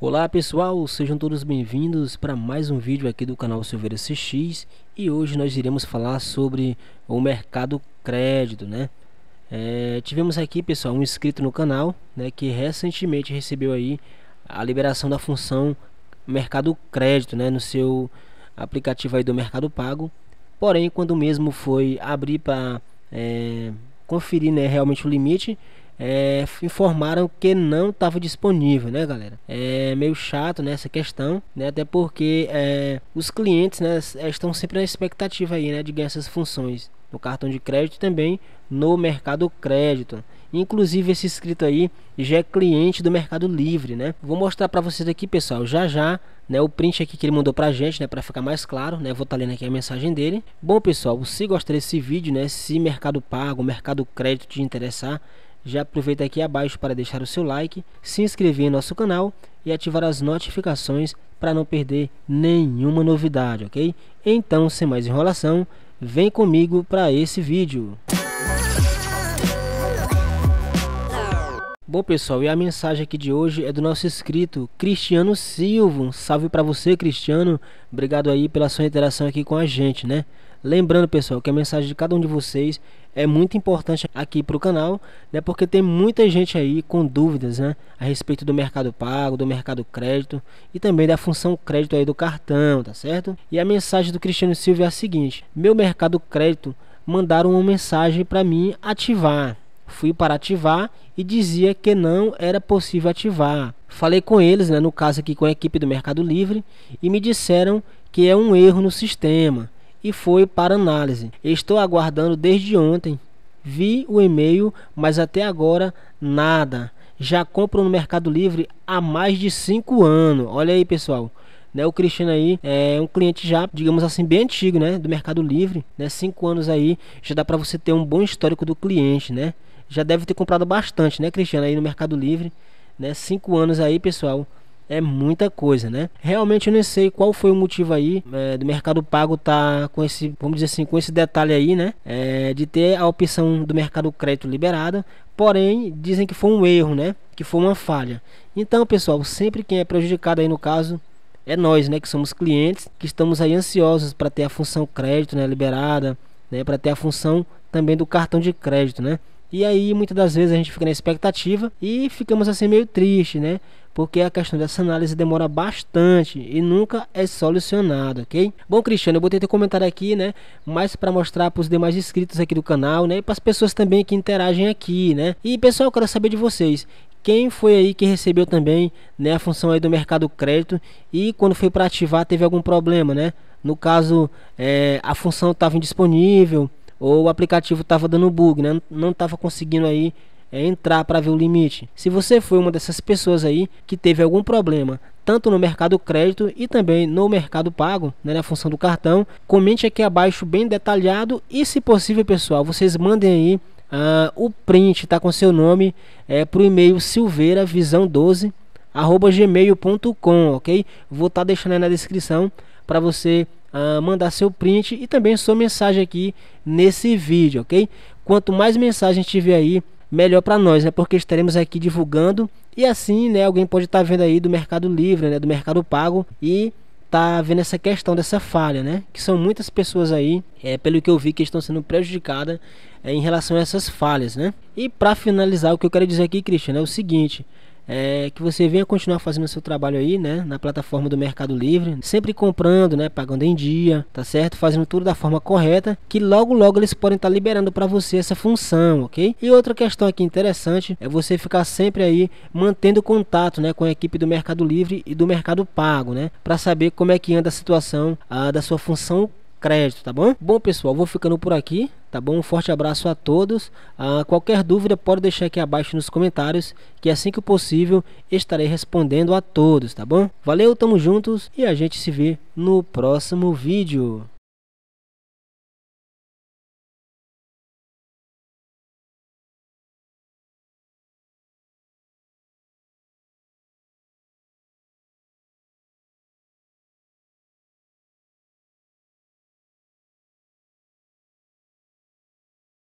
Olá pessoal, sejam todos bem-vindos para mais um vídeo aqui do canal Silveira CX e hoje nós iremos falar sobre o mercado crédito, né? É, tivemos aqui pessoal um inscrito no canal, né, que recentemente recebeu aí a liberação da função mercado crédito, né, no seu aplicativo aí do Mercado Pago. Porém, quando mesmo foi abrir para é, conferir, né, realmente o limite, é, informaram que não estava disponível, né, galera? É meio chato nessa né, questão, né? Até porque é, os clientes, né, estão sempre na expectativa aí, né, de ganhar essas funções no cartão de crédito também no mercado crédito. Inclusive esse inscrito aí já é cliente do Mercado Livre, né? Vou mostrar para vocês aqui, pessoal, já já, né, o print aqui que ele mandou pra gente, né, para ficar mais claro, né? Vou estar tá lendo aqui a mensagem dele. Bom, pessoal, se gostar desse vídeo, né, se Mercado Pago, Mercado Crédito te interessar, já aproveita aqui abaixo para deixar o seu like, se inscrever em nosso canal e ativar as notificações para não perder nenhuma novidade, ok? Então, sem mais enrolação, vem comigo para esse vídeo. Bom pessoal, e a mensagem aqui de hoje é do nosso inscrito Cristiano Silva. Um salve para você, Cristiano. Obrigado aí pela sua interação aqui com a gente, né? Lembrando, pessoal, que a mensagem de cada um de vocês é muito importante aqui para o canal, né? Porque tem muita gente aí com dúvidas, né? A respeito do mercado pago, do mercado crédito e também da função crédito aí do cartão, tá certo? E a mensagem do Cristiano Silva é a seguinte: meu mercado crédito mandaram uma mensagem para mim ativar. Fui para ativar e dizia que não era possível ativar. Falei com eles, né, no caso aqui com a equipe do Mercado Livre, e me disseram que é um erro no sistema e foi para análise. Estou aguardando desde ontem. Vi o e-mail, mas até agora nada. Já compro no Mercado Livre há mais de 5 anos. Olha aí, pessoal. Né, o Cristiano aí é um cliente já, digamos assim, bem antigo, né, do Mercado Livre, né, cinco anos aí, já dá para você ter um bom histórico do cliente, né? Já deve ter comprado bastante, né, Cristiano aí no Mercado Livre, né? Cinco anos aí, pessoal é muita coisa, né? Realmente eu não sei qual foi o motivo aí é, do Mercado Pago tá com esse, vamos dizer assim, com esse detalhe aí, né? É, de ter a opção do Mercado Crédito liberada, porém dizem que foi um erro, né? Que foi uma falha. Então, pessoal, sempre quem é prejudicado aí no caso é nós, né? Que somos clientes, que estamos aí ansiosos para ter a função crédito, né? Liberada, né? Para ter a função também do cartão de crédito, né? E aí muitas das vezes a gente fica na expectativa e ficamos assim meio triste, né? porque a questão dessa análise demora bastante e nunca é solucionada, ok? Bom, Cristiano, eu botei teu comentário aqui, né? Mas para mostrar para os demais inscritos aqui do canal, né? E para as pessoas também que interagem aqui, né? E pessoal, eu quero saber de vocês quem foi aí que recebeu também né, a função aí do mercado crédito e quando foi para ativar teve algum problema, né? No caso, é, a função estava indisponível ou o aplicativo estava dando bug, né? Não estava conseguindo aí é entrar para ver o limite. Se você foi uma dessas pessoas aí que teve algum problema, tanto no mercado crédito e também no mercado pago, né, na função do cartão, comente aqui abaixo bem detalhado e, se possível, pessoal, vocês mandem aí ah, o print, tá com seu nome, é, para o e-mail silveiravisão12 arroba gmail.com, ok? Vou estar tá deixando aí na descrição para você ah, mandar seu print e também sua mensagem aqui nesse vídeo, ok? Quanto mais mensagens tiver aí, melhor para nós, né? Porque estaremos aqui divulgando e assim, né, alguém pode estar tá vendo aí do Mercado Livre, né, do Mercado Pago e tá vendo essa questão dessa falha, né? Que são muitas pessoas aí, é, pelo que eu vi, que estão sendo prejudicadas é, em relação a essas falhas, né? E para finalizar, o que eu quero dizer aqui, Christian, é o seguinte: é, que você venha continuar fazendo o seu trabalho aí, né, na plataforma do Mercado Livre, sempre comprando, né, pagando em dia, tá certo? Fazendo tudo da forma correta, que logo logo eles podem estar tá liberando para você essa função, OK? E outra questão aqui interessante é você ficar sempre aí mantendo contato, né, com a equipe do Mercado Livre e do Mercado Pago, né, para saber como é que anda a situação ah, da sua função crédito, tá bom? Bom, pessoal, vou ficando por aqui, tá bom? Um forte abraço a todos. Ah, qualquer dúvida pode deixar aqui abaixo nos comentários, que assim que possível estarei respondendo a todos, tá bom? Valeu, tamo juntos e a gente se vê no próximo vídeo.